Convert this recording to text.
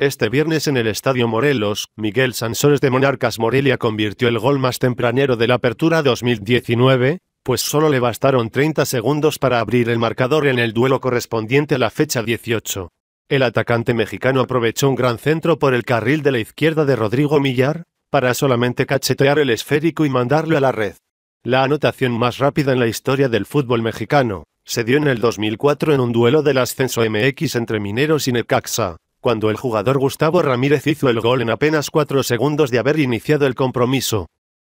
Este viernes en el Estadio Morelos, Miguel Sansores de Monarcas Morelia convirtió el gol más tempranero de la apertura 2019, pues solo le bastaron 30 segundos para abrir el marcador en el duelo correspondiente a la fecha 18. El atacante mexicano aprovechó un gran centro por el carril de la izquierda de Rodrigo Millar, para solamente cachetear el esférico y mandarlo a la red. La anotación más rápida en la historia del fútbol mexicano, se dio en el 2004 en un duelo del ascenso MX entre Mineros y Necaxa, cuando el jugador Gustavo Ramírez hizo el gol en apenas cuatro segundos de haber iniciado el compromiso.